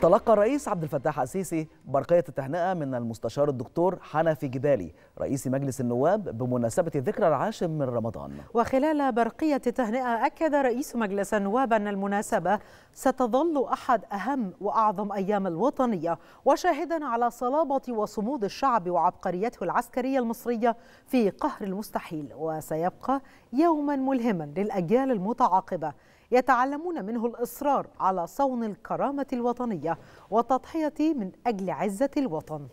تلقى الرئيس عبد الفتاح السيسي برقية التهنئة من المستشار الدكتور حنفي جبالي رئيس مجلس النواب بمناسبة ذكرى العاشر من رمضان وخلال برقية التهنئة أكد رئيس مجلس النواب أن المناسبة ستظل أحد أهم وأعظم أيام الوطنية وشاهدا على صلابة وصمود الشعب وعبقريته العسكرية المصرية في قهر المستحيل وسيبقى يوما ملهما للأجيال المتعاقبة يتعلمون منه الإصرار على صون الكرامة الوطنية والتضحية من أجل عزة الوطن